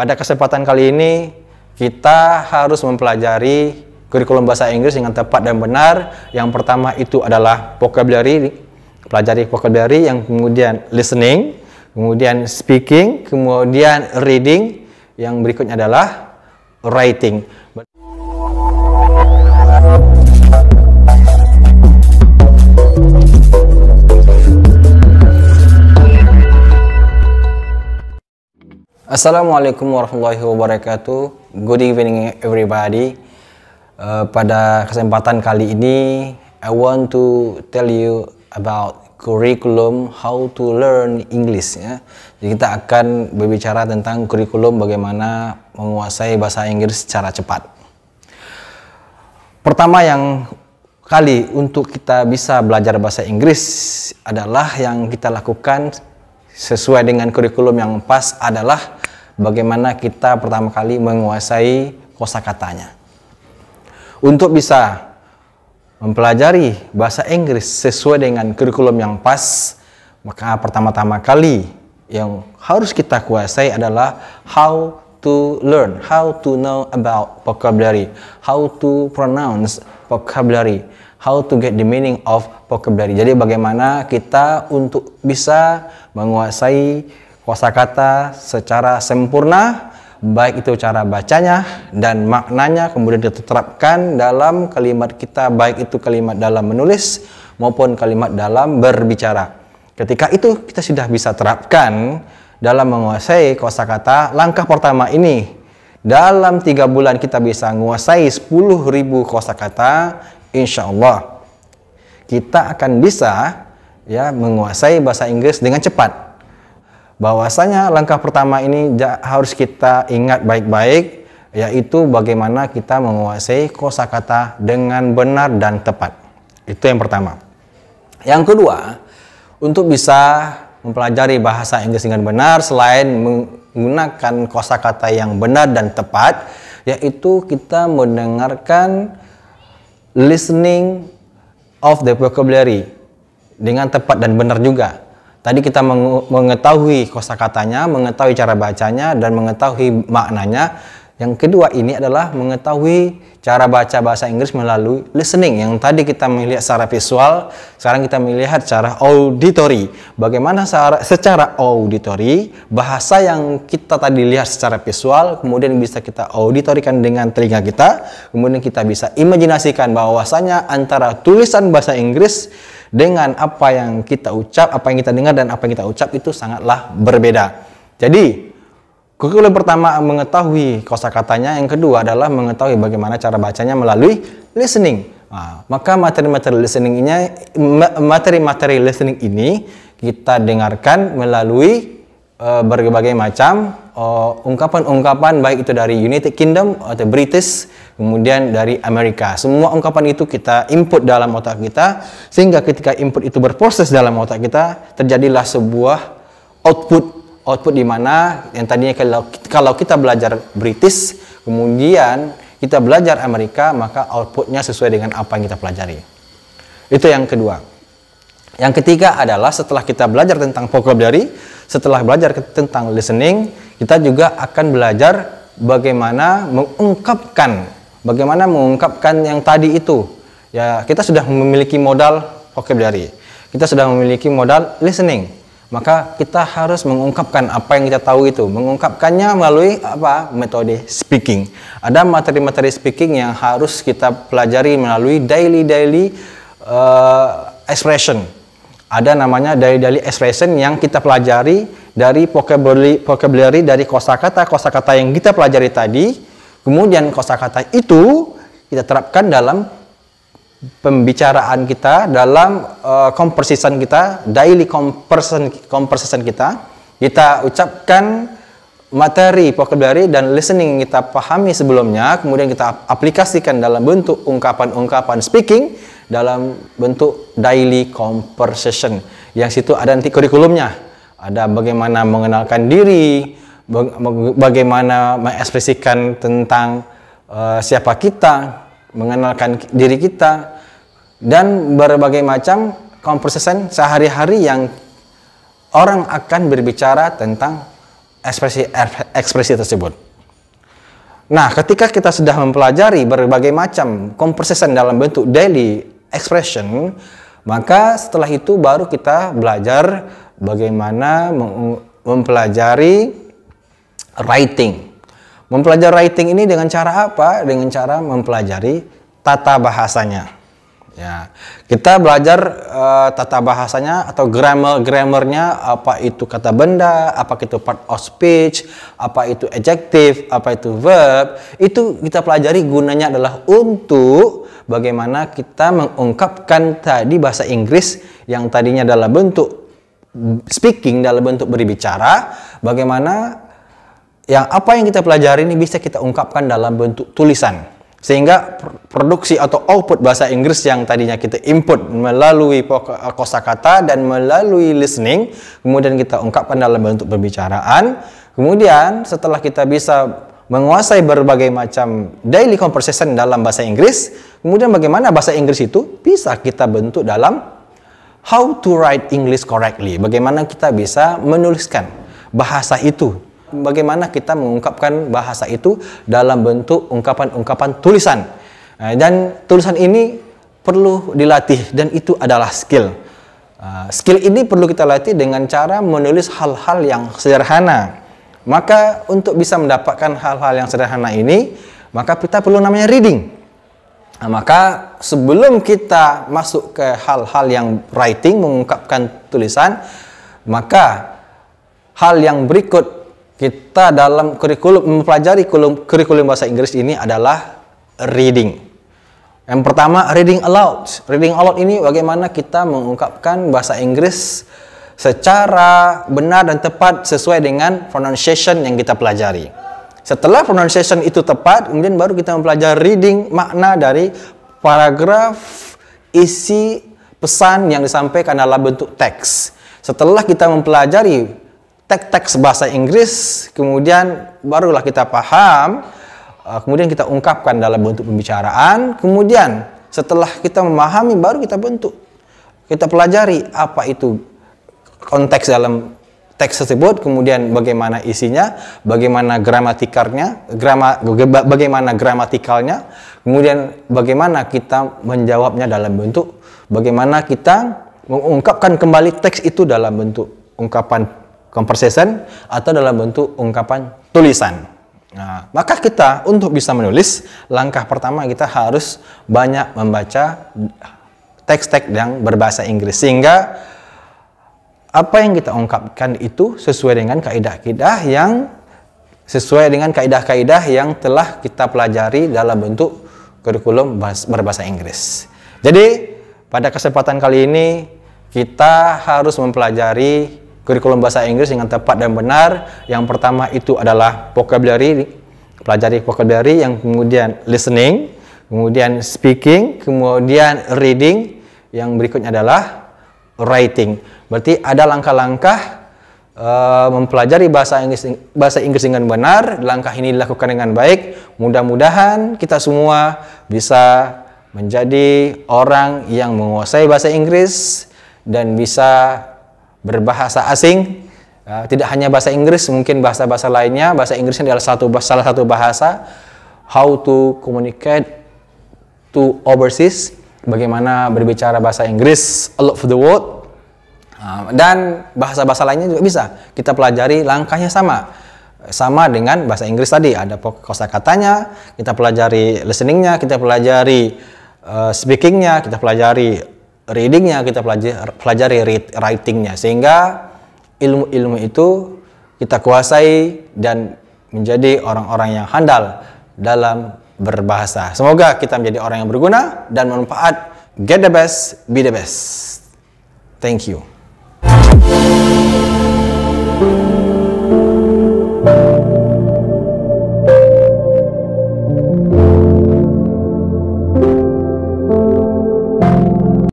Pada kesempatan kali ini, kita harus mempelajari kurikulum bahasa Inggris dengan tepat dan benar. Yang pertama itu adalah vocabulary, pelajari vocabulary, yang kemudian listening, kemudian speaking, kemudian reading, yang berikutnya adalah writing. Assalamualaikum warahmatullahi wabarakatuh. Good evening everybody. Uh, pada kesempatan kali ini, I want to tell you about curriculum how to learn English ya. Jadi kita akan berbicara tentang kurikulum bagaimana menguasai bahasa Inggris secara cepat. Pertama yang kali untuk kita bisa belajar bahasa Inggris adalah yang kita lakukan sesuai dengan kurikulum yang pas adalah bagaimana kita pertama kali menguasai kosakatanya. Untuk bisa mempelajari bahasa Inggris sesuai dengan kurikulum yang pas, maka pertama-tama kali yang harus kita kuasai adalah how to learn, how to know about vocabulary, how to pronounce vocabulary, how to get the meaning of vocabulary. Jadi bagaimana kita untuk bisa menguasai kosakata secara sempurna baik itu cara bacanya dan maknanya kemudian diterapkan dalam kalimat kita baik itu kalimat dalam menulis maupun kalimat dalam berbicara. Ketika itu kita sudah bisa terapkan dalam menguasai kosakata langkah pertama ini dalam tiga bulan kita bisa menguasai 10.000 kosakata insya Allah kita akan bisa ya menguasai bahasa Inggris dengan cepat bahwasanya langkah pertama ini harus kita ingat baik-baik yaitu bagaimana kita menguasai kosakata dengan benar dan tepat. Itu yang pertama. Yang kedua, untuk bisa mempelajari bahasa Inggris dengan benar selain menggunakan kosakata yang benar dan tepat, yaitu kita mendengarkan listening of the vocabulary dengan tepat dan benar juga Tadi kita mengetahui kosakatanya, mengetahui cara bacanya dan mengetahui maknanya. Yang kedua ini adalah mengetahui cara baca bahasa Inggris melalui listening. Yang tadi kita melihat secara visual, sekarang kita melihat secara auditory. Bagaimana secara, secara auditory, bahasa yang kita tadi lihat secara visual, kemudian bisa kita auditorikan dengan telinga kita, kemudian kita bisa imajinasikan bahwasanya antara tulisan bahasa Inggris dengan apa yang kita ucap, apa yang kita dengar dan apa yang kita ucap itu sangatlah berbeda. Jadi, kurikulum pertama mengetahui kosakatanya, yang kedua adalah mengetahui bagaimana cara bacanya melalui listening. Nah, maka materi-materi listening ini, materi-materi listening ini kita dengarkan melalui uh, berbagai macam Oh, ungkapan-ungkapan uh, baik itu dari United Kingdom atau British, kemudian dari Amerika. Semua ungkapan itu kita input dalam otak kita sehingga ketika input itu berproses dalam otak kita, terjadilah sebuah output output di mana yang tadinya kalau kalau kita belajar British, kemudian kita belajar Amerika, maka outputnya sesuai dengan apa yang kita pelajari. Itu yang kedua. Yang ketiga adalah setelah kita belajar tentang vocabulary, setelah belajar tentang listening, kita juga akan belajar bagaimana mengungkapkan, bagaimana mengungkapkan yang tadi itu. Ya, kita sudah memiliki modal vocabulary. Kita sudah memiliki modal listening. Maka kita harus mengungkapkan apa yang kita tahu itu, mengungkapkannya melalui apa? metode speaking. Ada materi-materi speaking yang harus kita pelajari melalui daily daily uh, eh, expression ada namanya dari dalil expression yang kita pelajari dari vocabulary, vocabulary dari kosakata kosakata yang kita pelajari tadi kemudian kosakata itu kita terapkan dalam pembicaraan kita dalam uh, eh, conversation kita daily conversation conversation kita kita ucapkan materi vocabulary dan listening yang kita pahami sebelumnya kemudian kita aplikasikan dalam bentuk ungkapan-ungkapan speaking dalam bentuk daily conversation yang situ ada nanti kurikulumnya ada bagaimana mengenalkan diri bagaimana mengekspresikan tentang uh, siapa kita mengenalkan diri kita dan berbagai macam conversation sehari-hari yang orang akan berbicara tentang ekspresi ekspresi tersebut. Nah, ketika kita sudah mempelajari berbagai macam conversation dalam bentuk daily expression, maka setelah itu baru kita belajar bagaimana mempelajari writing. Mempelajari writing ini dengan cara apa? Dengan cara mempelajari tata bahasanya. Ya, kita belajar uh, tata bahasanya atau grammar grammarnya apa itu kata benda, apa itu part of speech, apa itu adjective, apa itu verb. Itu kita pelajari gunanya adalah untuk bagaimana kita mengungkapkan tadi bahasa Inggris yang tadinya dalam bentuk speaking dalam bentuk berbicara, bagaimana yang apa yang kita pelajari ini bisa kita ungkapkan dalam bentuk tulisan sehingga produksi atau output bahasa Inggris yang tadinya kita input melalui kosakata dan melalui listening kemudian kita ungkapkan dalam bentuk perbicaraan kemudian setelah kita bisa menguasai berbagai macam daily conversation dalam bahasa Inggris kemudian bagaimana bahasa Inggris itu bisa kita bentuk dalam how to write English correctly bagaimana kita bisa menuliskan bahasa itu bagaimana kita mengungkapkan bahasa itu dalam bentuk ungkapan-ungkapan tulisan. Eh, dan tulisan ini perlu dilatih dan itu adalah skill. Eh, skill ini perlu kita latih dengan cara menulis hal-hal yang sederhana. Maka untuk bisa mendapatkan hal-hal yang sederhana ini, maka kita perlu namanya reading. Nah, maka sebelum kita masuk ke hal-hal yang writing mengungkapkan tulisan, maka hal yang berikut kita dalam kurikulum mempelajari kurikulum, kurikulum bahasa Inggris ini adalah reading. Yang pertama reading aloud. Reading aloud ini bagaimana kita mengungkapkan bahasa Inggris secara benar dan tepat sesuai dengan pronunciation yang kita pelajari. Setelah pronunciation itu tepat, kemudian baru kita mempelajari reading makna dari paragraf isi pesan yang disampaikan dalam bentuk teks. Setelah kita mempelajari teks-teks bahasa Inggris, kemudian barulah kita paham, eh, kemudian kita ungkapkan dalam bentuk pembicaraan, kemudian setelah kita memahami baru kita bentuk. Kita pelajari apa itu konteks dalam teks tersebut, kemudian bagaimana isinya, bagaimana gramatikarnya, grama, bagaimana gramatikalnya, kemudian bagaimana kita menjawabnya dalam bentuk, bagaimana kita mengungkapkan kembali teks itu dalam bentuk ungkapan conversation atau dalam bentuk ungkapan tulisan. Nah, maka kita untuk bisa menulis, langkah pertama kita harus banyak membaca teks-teks yang berbahasa Inggris sehingga apa yang kita ungkapkan itu sesuai dengan kaidah-kaidah yang sesuai dengan kaidah-kaidah yang telah kita pelajari dalam bentuk kurikulum berbahasa Inggris. Jadi, pada kesempatan kali ini kita harus mempelajari kurikulum bahasa Inggris dengan tepat dan benar. Yang pertama itu adalah vocabulary, pelajari vocabulary, yang kemudian listening, kemudian speaking, kemudian reading, yang berikutnya adalah writing. Berarti ada langkah-langkah Uh, mempelajari bahasa Inggris bahasa Inggris dengan benar, langkah ini dilakukan dengan baik. Mudah-mudahan kita semua bisa menjadi orang yang menguasai bahasa Inggris dan bisa berbahasa asing, ya, tidak hanya bahasa Inggris, mungkin bahasa-bahasa lainnya, bahasa Inggrisnya adalah satu salah satu bahasa. How to communicate to overseas, bagaimana berbicara bahasa Inggris all over the world. Ah, dan bahasa-bahasa lainnya juga bisa kita pelajari langkahnya sama sama dengan bahasa Inggris tadi ada katanya kita pelajari listeningnya kita pelajari uh, speakingnya kita pelajari readingnya kita pelajari, pelajari writingnya sehingga ilmu-ilmu itu kita kuasai dan menjadi orang-orang yang handal dalam berbahasa. Semoga kita menjadi orang yang berguna dan bermanfaat. Get the best, be the best. Thank you.